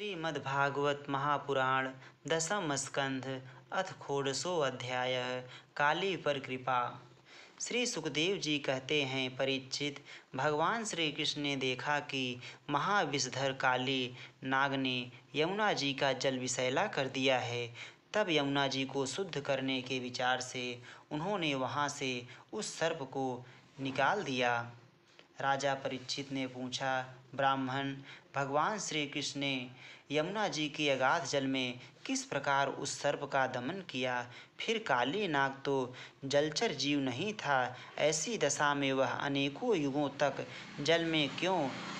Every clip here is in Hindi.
श्रीमद्भागवत महापुराण दसम स्कंध अथ खोडसो अध्याय काली पर कृपा श्री सुखदेव जी कहते हैं परिचित भगवान श्री कृष्ण ने देखा कि महाविषधर काली नाग ने यमुना जी का जल विसैला कर दिया है तब यमुना जी को शुद्ध करने के विचार से उन्होंने वहां से उस सर्प को निकाल दिया राजा परिचित ने पूछा ब्राह्मण भगवान श्री कृष्ण ने यमुना जी के अगाध जल में किस प्रकार उस सर्प का दमन किया फिर काली नाग तो जलचर जीव नहीं था ऐसी दशा में वह अनेकों युगों तक जल में क्यों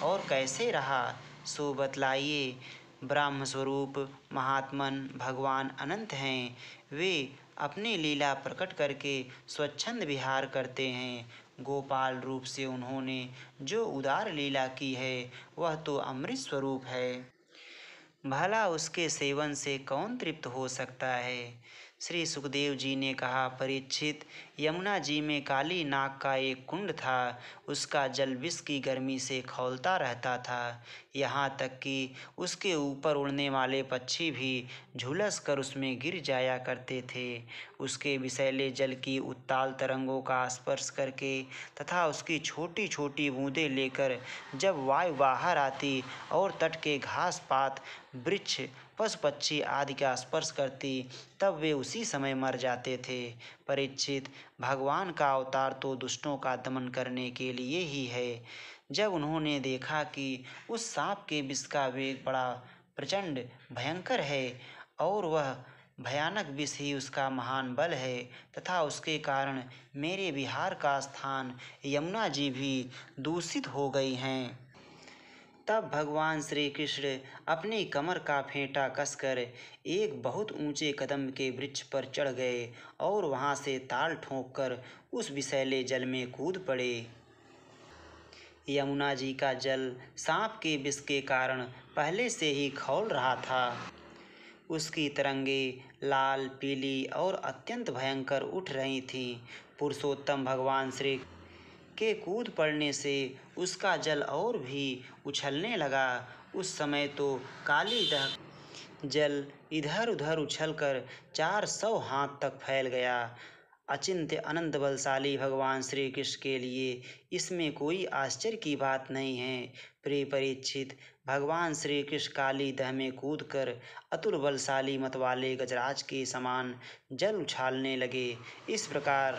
और कैसे रहा सो बतलाइए ब्राह्म स्वरूप महात्मन भगवान अनंत हैं वे अपने लीला प्रकट करके स्वच्छंद विहार करते हैं गोपाल रूप से उन्होंने जो उदार लीला की है वह तो अमृत स्वरूप है भला उसके सेवन से कौन तृप्त हो सकता है श्री सुखदेव जी ने कहा परीक्षित यमुना जी में काली नाग का एक कुंड था उसका जल विष की गर्मी से खौलता रहता था यहाँ तक कि उसके ऊपर उड़ने वाले पक्षी भी झुलस कर उसमें गिर जाया करते थे उसके विषैले जल की उत्ताल तरंगों का स्पर्श करके तथा उसकी छोटी छोटी बूंदें लेकर जब वायु बाहर आती और तट के घास पात वृक्ष पशु पक्षी आदि का स्पर्श करती तब वे उसी समय मर जाते थे परीक्षित भगवान का अवतार तो दुष्टों का दमन करने के लिए ही है जब उन्होंने देखा कि उस सांप के विष का वेग बड़ा प्रचंड भयंकर है और वह भयानक विष ही उसका महान बल है तथा उसके कारण मेरे बिहार का स्थान यमुना जी भी दूषित हो गई हैं तब भगवान श्री कृष्ण अपनी कमर का फेंटा कसकर एक बहुत ऊंचे कदम के वृक्ष पर चढ़ गए और वहां से ताल ठोंक कर उस विषैले जल में कूद पड़े यमुना जी का जल सांप के विष के कारण पहले से ही खौल रहा था उसकी तरंगे लाल पीली और अत्यंत भयंकर उठ रही थीं पुरुषोत्तम भगवान श्री के कूद पड़ने से उसका जल और भी उछलने लगा उस समय तो काली दह जल इधर उधर उछलकर चार सौ हाथ तक फैल गया अचिंत्य अनंत बलशाली भगवान श्री कृष्ण के लिए इसमें कोई आश्चर्य की बात नहीं है प्रिय परीक्षित भगवान श्री कृष्ण काली दह में कूद कर अतुल बलशाली मतवाले गजराज के समान जल उछालने लगे इस प्रकार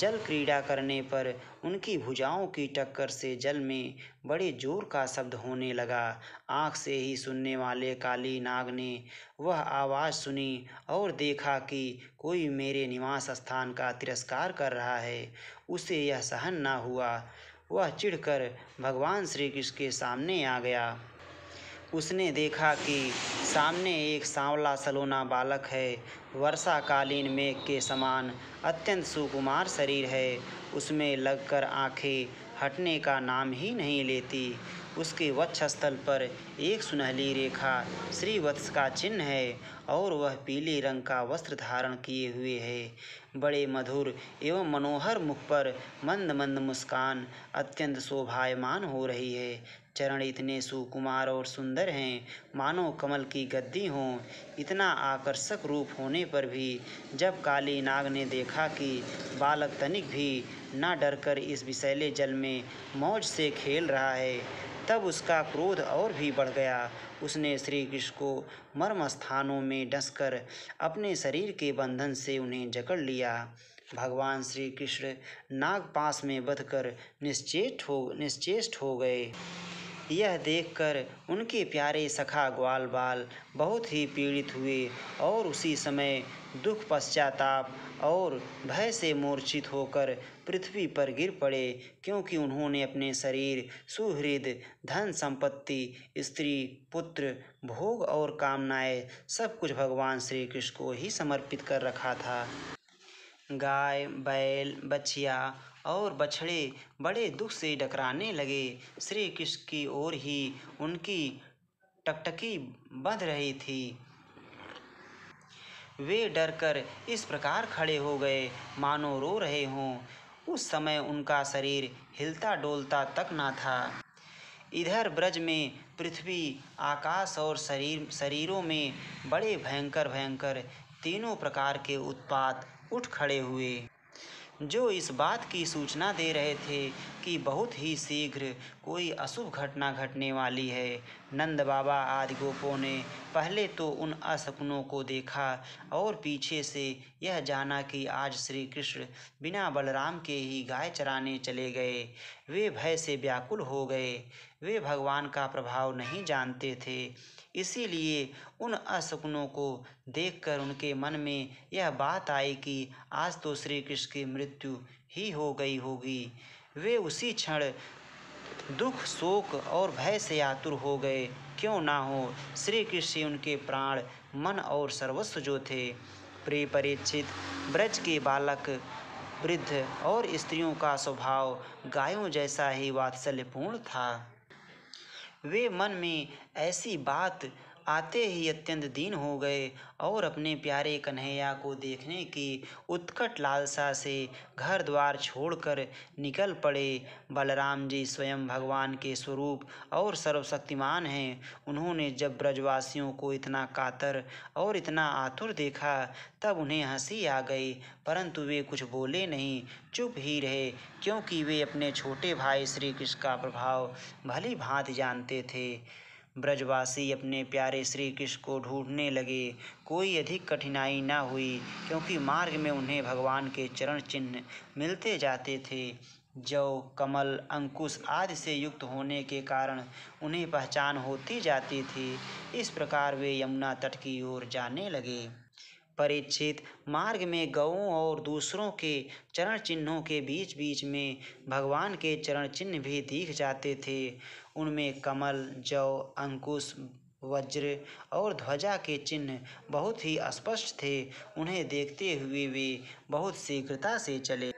जल क्रीड़ा करने पर उनकी भुजाओं की टक्कर से जल में बड़े जोर का शब्द होने लगा आँख से ही सुनने वाले काली नाग ने वह आवाज़ सुनी और देखा कि कोई मेरे निवास स्थान का तिरस्कार कर रहा है उसे यह सहन न हुआ वह चिढ़कर भगवान श्री कृष्ण के सामने आ गया उसने देखा कि सामने एक सांवला सलोना बालक है वर्षाकालीन मेघ के समान अत्यंत सुकुमार शरीर है उसमें लगकर आंखें हटने का नाम ही नहीं लेती उसके स्थल पर एक सुनहली रेखा श्रीवत्स का चिन्ह है और वह पीले रंग का वस्त्र धारण किए हुए है बड़े मधुर एवं मनोहर मुख पर मंद मंद मुस्कान अत्यंत शोभायमान हो रही है चरण इतने सुकुमार और सुंदर हैं मानो कमल की गद्दी हों इतना आकर्षक रूप होने पर भी जब काली नाग ने देखा कि बालक तनिक भी ना डरकर इस विषैले जल में मौज से खेल रहा है तब उसका क्रोध और भी बढ़ गया उसने श्री कृष्ण को मर्म स्थानों में डंसकर अपने शरीर के बंधन से उन्हें जकड़ लिया भगवान श्री कृष्ण नागपास में बधकर निश्चेष्ट हो निश्चेष्ट हो गए यह देखकर उनके प्यारे सखा ग्वाल बाल बहुत ही पीड़ित हुए और उसी समय दुख पश्चाताप और भय से मूर्छित होकर पृथ्वी पर गिर पड़े क्योंकि उन्होंने अपने शरीर सुहृद धन संपत्ति स्त्री पुत्र भोग और कामनाएं सब कुछ भगवान श्री कृष्ण को ही समर्पित कर रखा था गाय बैल बछिया और बछड़े बड़े दुख से डकराने लगे श्री कृष्ण की ओर ही उनकी टकटकी बंध रही थी वे डर कर इस प्रकार खड़े हो गए मानो रो रहे हों उस समय उनका शरीर हिलता डोलता तक ना था इधर ब्रज में पृथ्वी आकाश और शरीर शरीरों में बड़े भयंकर भयंकर तीनों प्रकार के उत्पात उठ खड़े हुए जो इस बात की सूचना दे रहे थे कि बहुत ही शीघ्र कोई अशुभ घटना घटने वाली है नंद बाबा आदि गोपों ने पहले तो उन असपनों को देखा और पीछे से यह जाना कि आज श्री कृष्ण बिना बलराम के ही गाय चराने चले गए वे भय से व्याकुल हो गए वे भगवान का प्रभाव नहीं जानते थे इसीलिए उन असपनों को देखकर उनके मन में यह बात आई कि आज तो श्री कृष्ण की मृत्यु ही हो गई होगी वे उसी क्षण दुख शोक और भय से आतुर हो गए क्यों ना हो श्री कृष्ण उनके प्राण मन और सर्वस्व जो थे प्रिय परीक्षित ब्रज के बालक वृद्ध और स्त्रियों का स्वभाव गायों जैसा ही वात्सल्यपूर्ण था वे मन में ऐसी बात आते ही अत्यंत दीन हो गए और अपने प्यारे कन्हैया को देखने की उत्कट लालसा से घर द्वार छोड़कर निकल पड़े बलराम जी स्वयं भगवान के स्वरूप और सर्वशक्तिमान हैं उन्होंने जब ब्रजवासियों को इतना कातर और इतना आतुर देखा तब उन्हें हंसी आ गई परंतु वे कुछ बोले नहीं चुप ही रहे क्योंकि वे अपने छोटे भाई श्री कृष्ण का प्रभाव भली भांति जानते थे ब्रजवासी अपने प्यारे श्री कृष्ण को ढूंढने लगे कोई अधिक कठिनाई ना हुई क्योंकि मार्ग में उन्हें भगवान के चरण चिन्ह मिलते जाते थे जौ कमल अंकुश आदि से युक्त होने के कारण उन्हें पहचान होती जाती थी इस प्रकार वे यमुना तट की ओर जाने लगे परीक्षित मार्ग में गौों और दूसरों के चरण चिन्हों के बीच बीच में भगवान के चरण चिन्ह भी दिख जाते थे उनमें कमल जौ अंकुश वज्र और ध्वजा के चिन्ह बहुत ही स्पष्ट थे उन्हें देखते हुए वे बहुत शीघ्रता से चले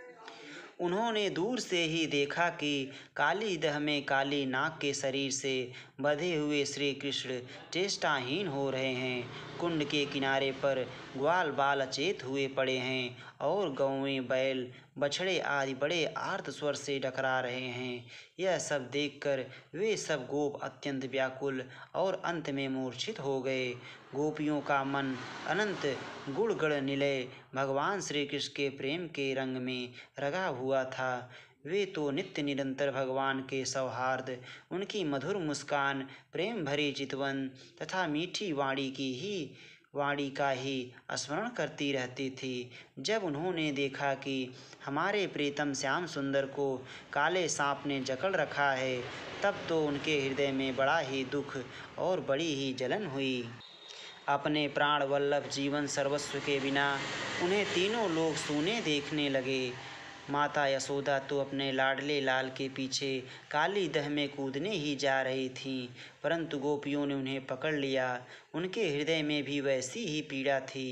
उन्होंने दूर से ही देखा कि काली दह में काली नाग के शरीर से बधे हुए श्री कृष्ण चेष्टाहीन हो रहे हैं कुंड के किनारे पर ग्वाल बाल अचेत हुए पड़े हैं और गौवें बैल बछड़े आदि बड़े आर्त स्वर से डकरा रहे हैं यह सब देखकर वे सब गोप अत्यंत व्याकुल और अंत में मूर्छित हो गए गोपियों का मन अनंत गुड़गड़ निलय भगवान श्री कृष्ण के प्रेम के रंग में रगा हुआ था वे तो नित्य निरंतर भगवान के सौहार्द उनकी मधुर मुस्कान प्रेम भरे चितवन तथा मीठी वाणी की ही वाणी का ही स्मरण करती रहती थी जब उन्होंने देखा कि हमारे प्रीतम श्याम सुंदर को काले सांप ने जकड़ रखा है तब तो उनके हृदय में बड़ा ही दुख और बड़ी ही जलन हुई अपने प्राण वल्लभ जीवन सर्वस्व के बिना उन्हें तीनों लोग सूने देखने लगे माता यशोदा तो अपने लाडले लाल के पीछे काली दह में कूदने ही जा रही थीं परंतु गोपियों ने उन्हें पकड़ लिया उनके हृदय में भी वैसी ही पीड़ा थी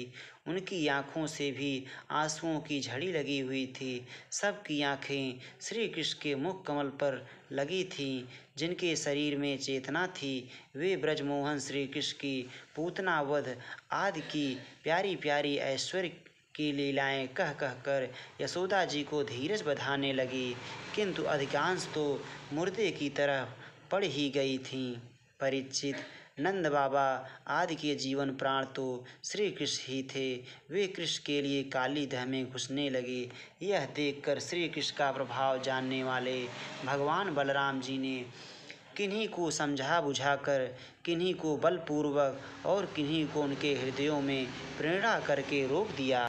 उनकी आँखों से भी आंसुओं की झड़ी लगी हुई थी सबकी आँखें श्री कृष्ण के मुख कमल पर लगी थीं जिनके शरीर में चेतना थी वे ब्रजमोहन श्री कृष्ण की पूतनावध आदि की प्यारी प्यारी ऐश्वर्य की लीलाएं कह कह कर यशोदा जी को धीरज बधाने लगी किंतु अधिकांश तो मुर्दे की तरह पड़ ही गई थीं परिचित नंद बाबा आदि के जीवन प्राण तो श्री कृष्ण ही थे वे कृष्ण के लिए काली दह में घुसने लगे यह देखकर श्री कृष्ण का प्रभाव जानने वाले भगवान बलराम जी ने किन्हीं को समझा बुझाकर किन्हीं को बलपूर्वक और किन्हीं को उनके हृदयों में प्रेरणा करके रोक दिया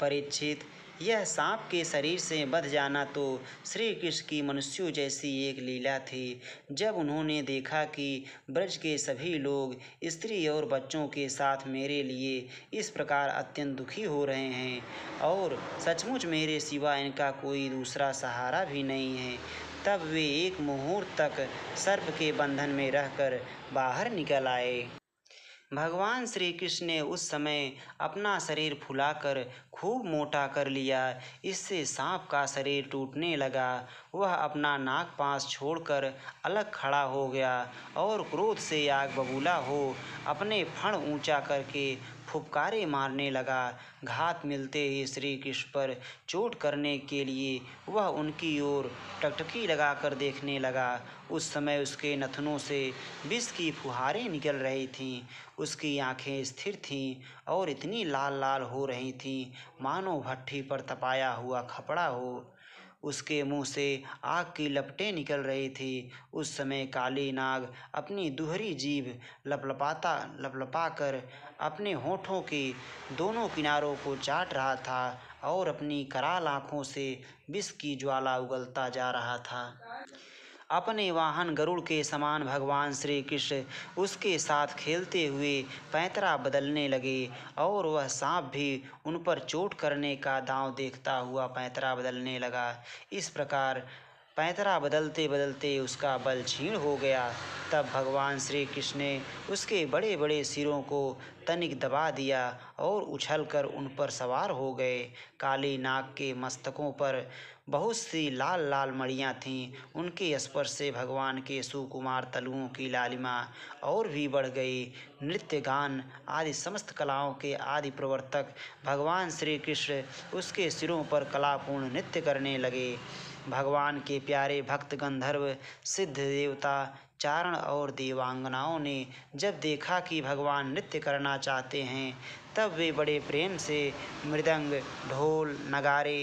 परीक्षित यह सांप के शरीर से बध जाना तो श्री कृष्ण की मनुष्यों जैसी एक लीला थी जब उन्होंने देखा कि ब्रज के सभी लोग स्त्री और बच्चों के साथ मेरे लिए इस प्रकार अत्यंत दुखी हो रहे हैं और सचमुच मेरे सिवा इनका कोई दूसरा सहारा भी नहीं है तब वे एक मुहूर्त तक सर्प के बंधन में रहकर बाहर निकल आए भगवान श्री कृष्ण ने उस समय अपना शरीर फुलाकर खूब मोटा कर लिया इससे सांप का शरीर टूटने लगा वह अपना नाक पास छोड़कर अलग खड़ा हो गया और क्रोध से आग बबूला हो अपने फण ऊंचा करके फुपकारे मारने लगा घात मिलते ही श्री कृष्ण पर चोट करने के लिए वह उनकी ओर टकटकी लगाकर देखने लगा उस समय उसके नथनों से विष की फुहारें निकल रही थीं उसकी आंखें स्थिर थीं और इतनी लाल लाल हो रही थीं मानो भट्टी पर तपाया हुआ खपड़ा हो उसके मुंह से आग की लपटें निकल रही थी उस समय काली नाग अपनी दुहरी जीभ लपलपाता लपलपा कर अपने होठों के दोनों किनारों को चाट रहा था और अपनी कराल आँखों से विष की ज्वाला उगलता जा रहा था अपने वाहन गरुड़ के समान भगवान श्री कृष्ण उसके साथ खेलते हुए पैंतरा बदलने लगे और वह सांप भी उन पर चोट करने का दांव देखता हुआ पैंतरा बदलने लगा इस प्रकार पैंतरा बदलते बदलते उसका बल छीण हो गया तब भगवान श्री कृष्ण ने उसके बड़े बड़े सिरों को तनिक दबा दिया और उछलकर उन पर सवार हो गए काली नाग के मस्तकों पर बहुत सी लाल लाल मड़ियाँ थीं उनके स्पर्श से भगवान के सुकुमार तलुओं की लालिमा और भी बढ़ गई नृत्य गान आदि समस्त कलाओं के आदि प्रवर्तक भगवान श्री कृष्ण उसके सिरों पर कलापूर्ण नृत्य करने लगे भगवान के प्यारे भक्त गंधर्व सिद्ध देवता चारण और देवांगनाओं ने जब देखा कि भगवान नृत्य करना चाहते हैं तब वे बड़े प्रेम से मृदंग ढोल नगारे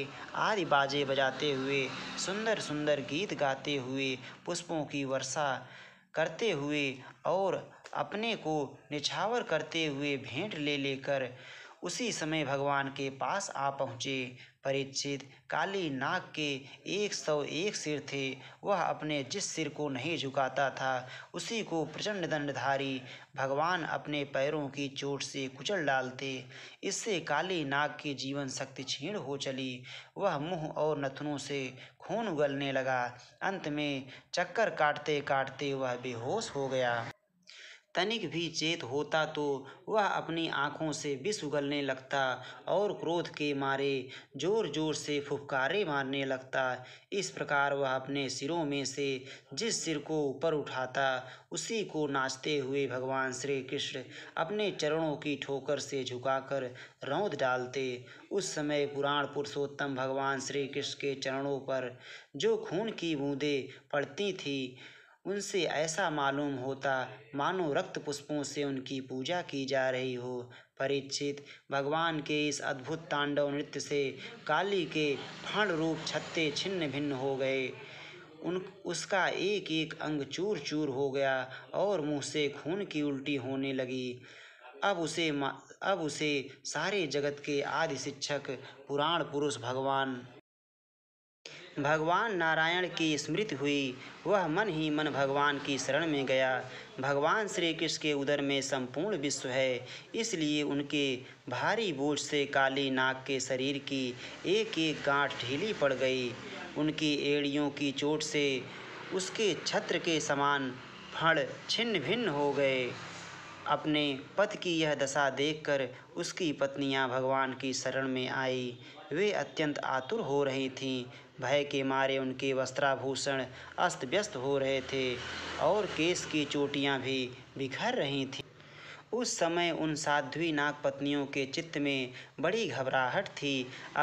आदि बाजे बजाते हुए सुंदर सुंदर गीत गाते हुए पुष्पों की वर्षा करते हुए और अपने को निछावर करते हुए भेंट ले लेकर उसी समय भगवान के पास आ पहुँचे परीक्षित काली नाग के एक सौ एक सिर थे वह अपने जिस सिर को नहीं झुकाता था उसी को प्रचंड दंडधारी भगवान अपने पैरों की चोट से कुचल डालते इससे काली नाग की जीवन शक्ति छीण हो चली वह मुंह और नथनों से खून उगलने लगा अंत में चक्कर काटते काटते वह बेहोश हो गया तनिक भी चेत होता तो वह अपनी आँखों से विष उगलने लगता और क्रोध के मारे जोर जोर से फुफकारे मारने लगता इस प्रकार वह अपने सिरों में से जिस सिर को ऊपर उठाता उसी को नाचते हुए भगवान श्री कृष्ण अपने चरणों की ठोकर से झुकाकर रौंद डालते उस समय पुराण पुरुषोत्तम भगवान श्री कृष्ण के चरणों पर जो खून की बूंदें पड़ती थी उनसे ऐसा मालूम होता मानो रक्त पुष्पों से उनकी पूजा की जा रही हो परीक्षित भगवान के इस अद्भुत तांडव नृत्य से काली के फण रूप छत्ते छिन्न भिन्न हो गए उन उसका एक एक अंग चूर चूर हो गया और मुंह से खून की उल्टी होने लगी अब उसे अब उसे सारे जगत के आदि शिक्षक पुराण पुरुष भगवान भगवान नारायण की स्मृति हुई वह मन ही मन भगवान की शरण में गया भगवान श्री कृष्ण के उदर में संपूर्ण विश्व है इसलिए उनके भारी बोझ से काली नाग के शरीर की एक एक गांठ ढीली पड़ गई उनकी एड़ियों की चोट से उसके छत्र के समान फड़ छिन्न भिन्न हो गए अपने पथ की यह दशा देखकर उसकी पत्नियां भगवान की शरण में आई वे अत्यंत आतुर हो रही थीं भय के मारे उनके वस्त्राभूषण अस्त व्यस्त हो रहे थे और केस की चोटियाँ भी बिखर रही थीं उस समय उन साध्वी नागपत्नियों के चित्त में बड़ी घबराहट थी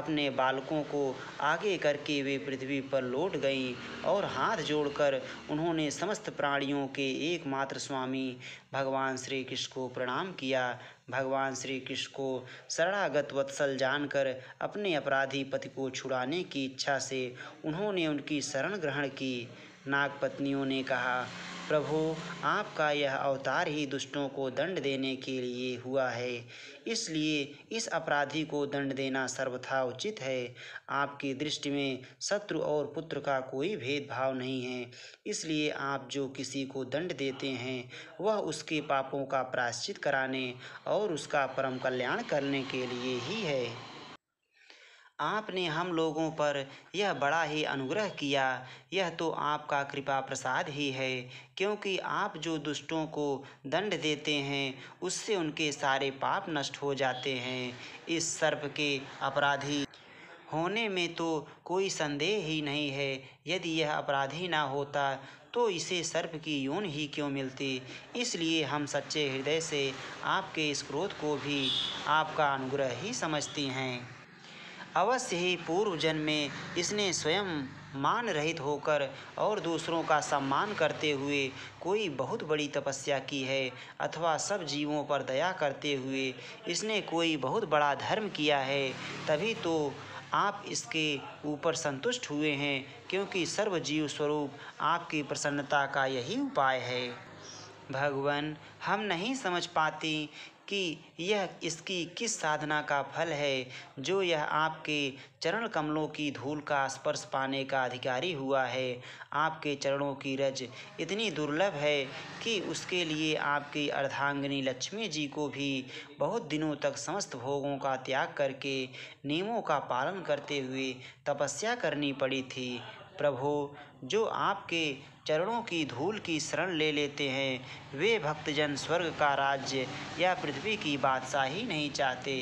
अपने बालकों को आगे करके वे पृथ्वी पर लौट गईं और हाथ जोड़कर उन्होंने समस्त प्राणियों के एकमात्र स्वामी भगवान श्री कृष्ण को प्रणाम किया भगवान श्री कृष्ण को शरणागत वत्सल जानकर अपने अपराधी पति को छुड़ाने की इच्छा से उन्होंने उनकी शरण ग्रहण की नागपत्नियों ने कहा प्रभु आपका यह अवतार ही दुष्टों को दंड देने के लिए हुआ है इसलिए इस अपराधी को दंड देना सर्वथा उचित है आपकी दृष्टि में शत्रु और पुत्र का कोई भेदभाव नहीं है इसलिए आप जो किसी को दंड देते हैं वह उसके पापों का प्रायश्चित कराने और उसका परम कल्याण करने के लिए ही है आपने हम लोगों पर यह बड़ा ही अनुग्रह किया यह तो आपका कृपा प्रसाद ही है क्योंकि आप जो दुष्टों को दंड देते हैं उससे उनके सारे पाप नष्ट हो जाते हैं इस सर्प के अपराधी होने में तो कोई संदेह ही नहीं है यदि यह अपराधी ना होता तो इसे सर्प की यून ही क्यों मिलती इसलिए हम सच्चे हृदय से आपके इस क्रोध को भी आपका अनुग्रह ही समझती हैं अवश्य ही पूर्व जन्म में इसने स्वयं मान रहित होकर और दूसरों का सम्मान करते हुए कोई बहुत बड़ी तपस्या की है अथवा सब जीवों पर दया करते हुए इसने कोई बहुत बड़ा धर्म किया है तभी तो आप इसके ऊपर संतुष्ट हुए हैं क्योंकि सर्वजीव स्वरूप आपकी प्रसन्नता का यही उपाय है भगवान हम नहीं समझ पाती कि यह इसकी किस साधना का फल है जो यह आपके चरण कमलों की धूल का स्पर्श पाने का अधिकारी हुआ है आपके चरणों की रज इतनी दुर्लभ है कि उसके लिए आपकी अर्धांगिनी लक्ष्मी जी को भी बहुत दिनों तक समस्त भोगों का त्याग करके नियमों का पालन करते हुए तपस्या करनी पड़ी थी प्रभु जो आपके चरणों की धूल की शरण ले लेते हैं वे भक्तजन स्वर्ग का राज्य या पृथ्वी की बादशाही नहीं चाहते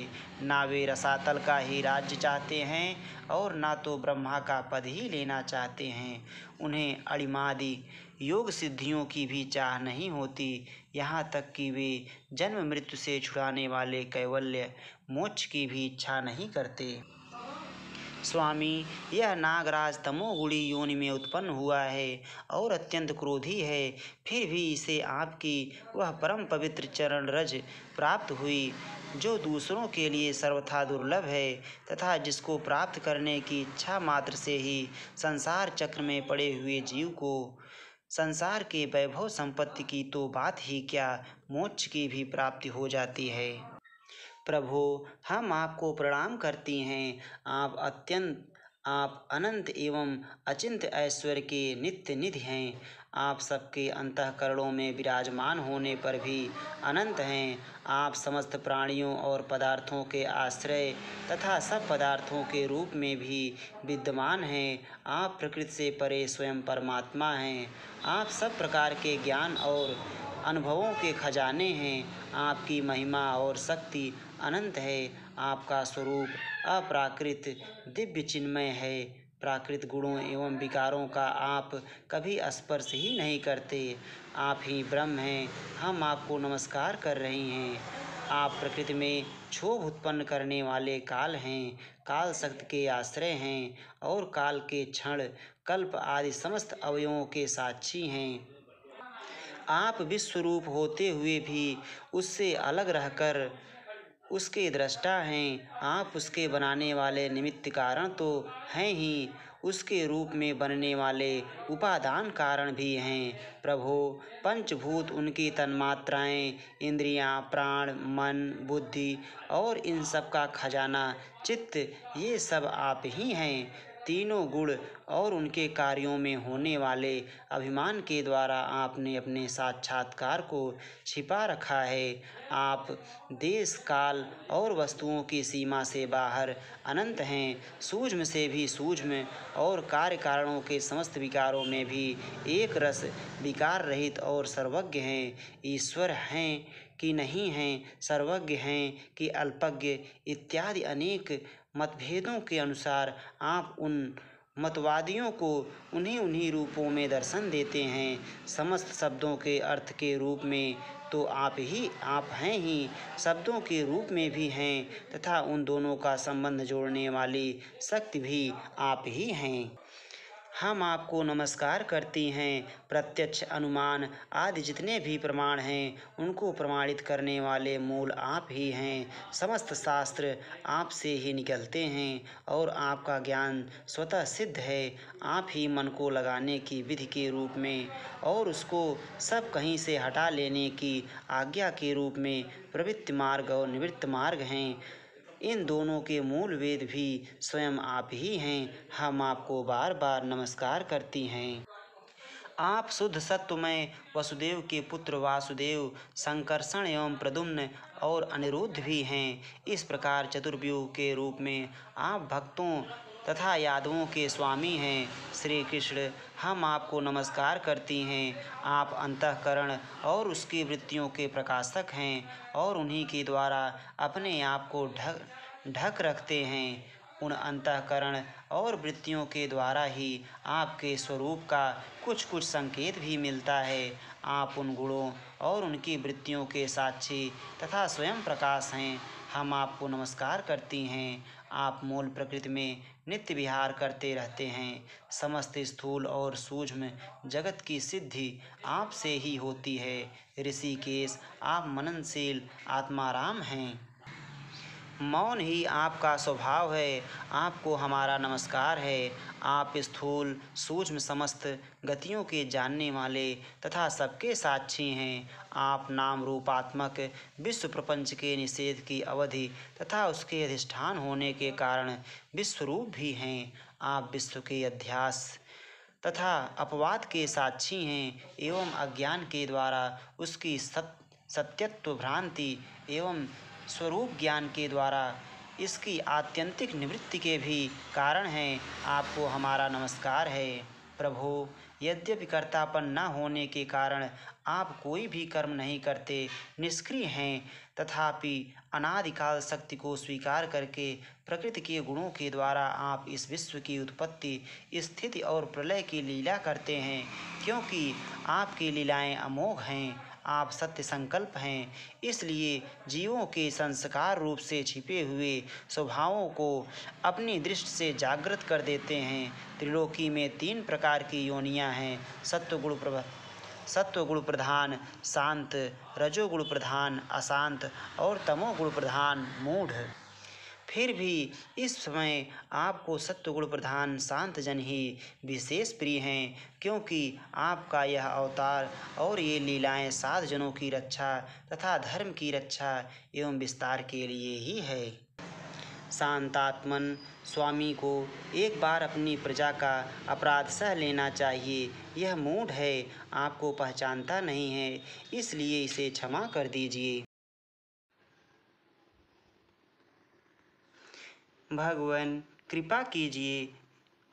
ना वे रसातल का ही राज्य चाहते हैं और ना तो ब्रह्मा का पद ही लेना चाहते हैं उन्हें अणिमादि योग सिद्धियों की भी चाह नहीं होती यहाँ तक कि वे जन्म मृत्यु से छुड़ाने वाले कैवल्य मोक्ष की भी इच्छा नहीं करते स्वामी यह नागराज तमोगुणी योनि में उत्पन्न हुआ है और अत्यंत क्रोधी है फिर भी इसे आपकी वह परम पवित्र चरण रज प्राप्त हुई जो दूसरों के लिए सर्वथा दुर्लभ है तथा जिसको प्राप्त करने की इच्छा मात्र से ही संसार चक्र में पड़े हुए जीव को संसार के वैभव संपत्ति की तो बात ही क्या मोक्ष की भी प्राप्ति हो जाती है प्रभो हम आपको प्रणाम करती हैं आप अत्यंत आप अनंत एवं अचिंत ऐश्वर्य के नित्य निधि हैं आप सबके अंतकरणों में विराजमान होने पर भी अनंत हैं आप समस्त प्राणियों और पदार्थों के आश्रय तथा सब पदार्थों के रूप में भी विद्यमान हैं आप प्रकृति से परे स्वयं परमात्मा हैं आप सब प्रकार के ज्ञान और अनुभवों के खजाने हैं आपकी महिमा और शक्ति अनंत है आपका स्वरूप अप्राकृत दिव्य चिन्मय है प्राकृत गुणों एवं विकारों का आप कभी स्पर्श ही नहीं करते आप ही ब्रह्म हैं हम आपको नमस्कार कर रहे हैं आप प्रकृति में क्षोभ उत्पन्न करने वाले काल हैं काल शक्त के आश्रय हैं और काल के क्षण कल्प आदि समस्त अवयवों के साक्षी हैं आप विश्वरूप होते हुए भी उससे अलग रहकर उसके दृष्टा हैं आप उसके बनाने वाले निमित्त कारण तो हैं ही उसके रूप में बनने वाले उपादान कारण भी हैं प्रभो पंचभूत उनकी तन्मात्राएं इंद्रियां, प्राण मन बुद्धि और इन सब का खजाना चित्त ये सब आप ही हैं तीनों गुण और उनके कार्यों में होने वाले अभिमान के द्वारा आपने अपने साक्षात्कार को छिपा रखा है आप देश काल और वस्तुओं की सीमा से बाहर अनंत हैं सूक्ष्म से भी सूक्ष्म और कार्य कारणों के समस्त विकारों में भी एक रस विकार रहित और सर्वज्ञ हैं ईश्वर हैं कि नहीं हैं सर्वज्ञ हैं कि अल्पज्ञ इत्यादि अनेक मतभेदों के अनुसार आप उन मतवादियों को उन्हीं उन्हीं रूपों में दर्शन देते हैं समस्त शब्दों के अर्थ के रूप में तो आप ही आप हैं ही शब्दों के रूप में भी हैं तथा उन दोनों का संबंध जोड़ने वाली शक्ति भी आप ही हैं हम आपको नमस्कार करती हैं प्रत्यक्ष अनुमान आदि जितने भी प्रमाण हैं उनको प्रमाणित करने वाले मूल आप ही हैं समस्त शास्त्र आपसे ही निकलते हैं और आपका ज्ञान स्वतः सिद्ध है आप ही मन को लगाने की विधि के रूप में और उसको सब कहीं से हटा लेने की आज्ञा के रूप में प्रवृत्ति मार्ग और निवृत्त मार्ग हैं इन दोनों के मूल वेद भी स्वयं आप ही हैं हम आपको बार बार नमस्कार करती हैं आप शुद्ध सत्वमय वसुदेव के पुत्र वासुदेव संकर्षण एवं प्रदुम्न और अनिरुद्ध भी हैं इस प्रकार चतुर्व्यूह के रूप में आप भक्तों तथा यादवों के स्वामी हैं श्री कृष्ण हम आपको नमस्कार करती हैं आप अंतकरण और उसकी वृत्तियों के प्रकाशक हैं और उन्हीं के द्वारा अपने आप को ढक ढक रखते हैं उन अंतकरण और वृत्तियों के द्वारा ही आपके स्वरूप का कुछ कुछ संकेत भी मिलता है आप उन गुणों और उनकी वृत्तियों के साक्षी तथा स्वयं प्रकाश हैं हम आपको नमस्कार करती हैं आप मूल प्रकृति में नित्य विहार करते रहते हैं समस्त स्थूल और सूक्ष्म जगत की सिद्धि आपसे ही होती है ऋषिकेश आप मननशील आत्माराम हैं मौन ही आपका स्वभाव है आपको हमारा नमस्कार है आप स्थूल सूक्ष्म समस्त गतियों के जानने वाले तथा सबके साक्षी हैं आप नाम रूपात्मक विश्व प्रपंच के निषेध की अवधि तथा उसके अधिष्ठान होने के कारण विश्वरूप भी हैं आप विश्व के अध्यास तथा अपवाद के साक्षी हैं एवं अज्ञान के द्वारा उसकी सत सत्यत्व भ्रांति एवं स्वरूप ज्ञान के द्वारा इसकी आत्यंतिक निवृत्ति के भी कारण हैं आपको हमारा नमस्कार है प्रभु यद्यपि कर्तापन न होने के कारण आप कोई भी कर्म नहीं करते निष्क्रिय हैं तथापि अनादिकाल शक्ति को स्वीकार करके प्रकृति के गुणों के द्वारा आप इस विश्व की उत्पत्ति स्थिति और प्रलय की लीला करते हैं क्योंकि आपकी लीलाएं अमोघ हैं आप सत्य संकल्प हैं इसलिए जीवों के संस्कार रूप से छिपे हुए स्वभावों को अपनी दृष्टि से जागृत कर देते हैं त्रिलोकी में तीन प्रकार की योनियां हैं सत्वगुण प्रभ सत्वगुण प्रधान शांत रजोगुण प्रधान अशांत और तमोगुण प्रधान मूढ़ फिर भी इस समय आपको सत्वगुण प्रधान शांत जन ही विशेष प्रिय हैं क्योंकि आपका यह अवतार और ये लीलाएं साधजनों की रक्षा तथा धर्म की रक्षा एवं विस्तार के लिए ही है शांतात्मन स्वामी को एक बार अपनी प्रजा का अपराध सह लेना चाहिए यह मूड है आपको पहचानता नहीं है इसलिए इसे क्षमा कर दीजिए भगवान कृपा कीजिए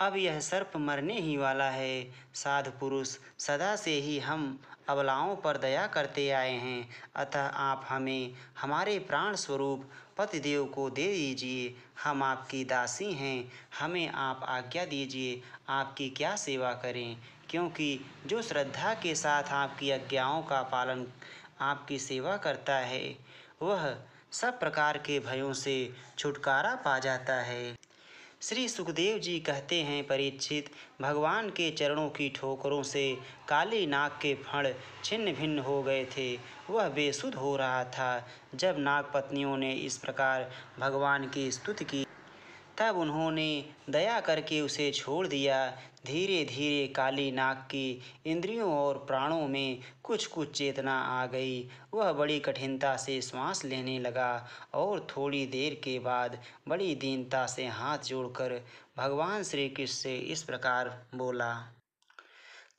अब यह सर्प मरने ही वाला है साधु पुरुष सदा से ही हम अबलाओं पर दया करते आए हैं अतः आप हमें हमारे प्राण स्वरूप पतिदेव को दे दीजिए हम आपकी दासी हैं हमें आप आज्ञा दीजिए आपकी क्या सेवा करें क्योंकि जो श्रद्धा के साथ आपकी आज्ञाओं का पालन आपकी सेवा करता है वह सब प्रकार के भयों से छुटकारा पा जाता है श्री सुखदेव जी कहते हैं परीक्षित भगवान के चरणों की ठोकरों से काली नाग के फण छिन्न भिन्न हो गए थे वह बेसुध हो रहा था जब नागपत्नियों ने इस प्रकार भगवान की स्तुति की तब उन्होंने दया करके उसे छोड़ दिया धीरे धीरे काली नाक की इंद्रियों और प्राणों में कुछ कुछ चेतना आ गई वह बड़ी कठिनता से श्वास लेने लगा और थोड़ी देर के बाद बड़ी दीनता से हाथ जोड़कर भगवान श्री कृष्ण से इस प्रकार बोला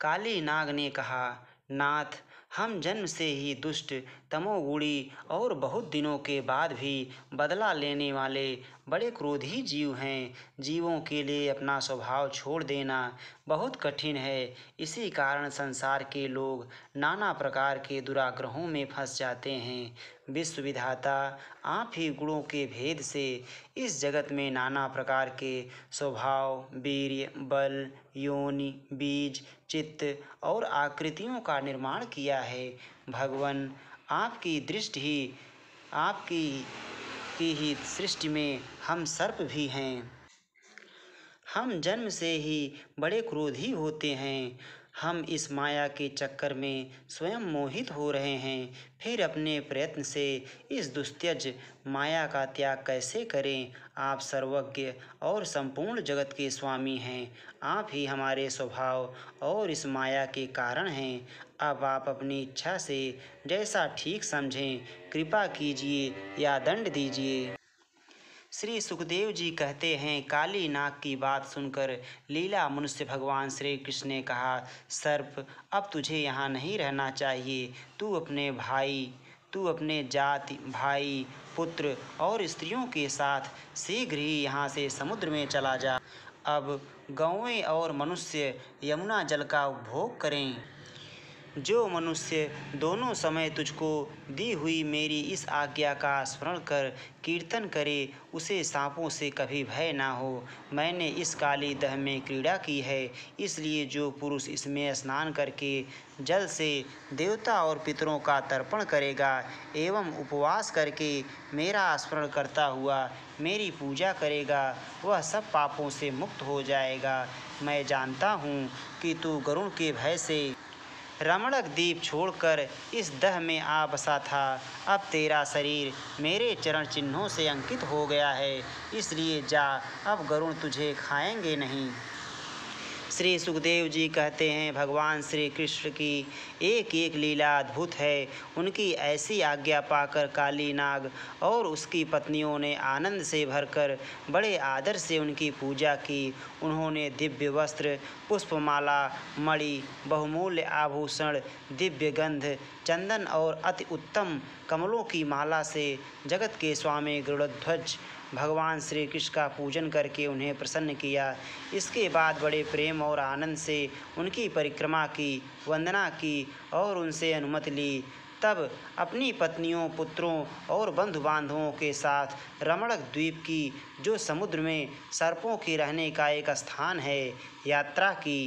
काली नाग ने कहा नाथ हम जन्म से ही दुष्ट तमोगुणी और बहुत दिनों के बाद भी बदला लेने वाले बड़े क्रोधी जीव हैं जीवों के लिए अपना स्वभाव छोड़ देना बहुत कठिन है इसी कारण संसार के लोग नाना प्रकार के दुराग्रहों में फंस जाते हैं विश्वविधाता आप ही गुणों के भेद से इस जगत में नाना प्रकार के स्वभाव वीर्य बल योनि बीज चित्त और आकृतियों का निर्माण किया है भगवान आपकी दृष्टि ही आपकी की ही सृष्टि में हम सर्प भी हैं हम जन्म से ही बड़े क्रोधी होते हैं हम इस माया के चक्कर में स्वयं मोहित हो रहे हैं फिर अपने प्रयत्न से इस दुस्त्यज माया का त्याग कैसे करें आप सर्वज्ञ और संपूर्ण जगत के स्वामी हैं आप ही हमारे स्वभाव और इस माया के कारण हैं अब आप अपनी इच्छा से जैसा ठीक समझें कृपा कीजिए या दंड दीजिए श्री सुखदेव जी कहते हैं काली नाग की बात सुनकर लीला मनुष्य भगवान श्री कृष्ण ने कहा सर्प अब तुझे यहाँ नहीं रहना चाहिए तू अपने भाई तू अपने जाति भाई पुत्र और स्त्रियों के साथ शीघ्र ही यहाँ से समुद्र में चला जा अब गौवें और मनुष्य यमुना जल का उपभोग करें जो मनुष्य दोनों समय तुझको दी हुई मेरी इस आज्ञा का स्मरण कर कीर्तन करे उसे सांपों से कभी भय ना हो मैंने इस काली दह में क्रीड़ा की है इसलिए जो पुरुष इसमें स्नान करके जल से देवता और पितरों का तर्पण करेगा एवं उपवास करके मेरा स्मरण करता हुआ मेरी पूजा करेगा वह सब पापों से मुक्त हो जाएगा मैं जानता हूँ कि तू गरुण के भय से रमणक दीप छोड़कर इस दह में आ बसा था अब तेरा शरीर मेरे चरण चिन्हों से अंकित हो गया है इसलिए जा अब गरुण तुझे खाएंगे नहीं श्री सुखदेव जी कहते हैं भगवान श्री कृष्ण की एक एक लीला अद्भुत है उनकी ऐसी आज्ञा पाकर काली नाग और उसकी पत्नियों ने आनंद से भरकर बड़े आदर से उनकी पूजा की उन्होंने दिव्य वस्त्र पुष्पमाला मणि बहुमूल्य आभूषण दिव्य गंध चंदन और अति उत्तम कमलों की माला से जगत के स्वामी गरुड़ध्वज भगवान श्री कृष्ण का पूजन करके उन्हें प्रसन्न किया इसके बाद बड़े प्रेम और आनंद से उनकी परिक्रमा की वंदना की और उनसे अनुमति ली तब अपनी पत्नियों पुत्रों और बंधु बांधवों के साथ रमणक द्वीप की जो समुद्र में सर्पों के रहने का एक स्थान है यात्रा की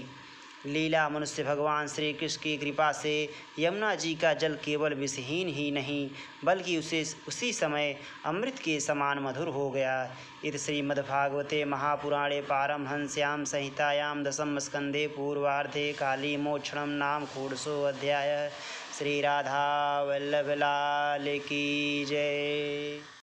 लीला मनुष्य भगवान श्री कृष्ण की कृपा से यमुना जी का जल केवल विषहीन ही नहीं बल्कि उसे उसी समय अमृत के समान मधुर हो गया इत श्रीमद्भागवते महापुराणे पारमहंस्याम संहितायाम दशम स्कंदे पूर्वार्धे काली मोक्षण नाम खोडसो अध्याय श्री राधा वल्लभलाल की जय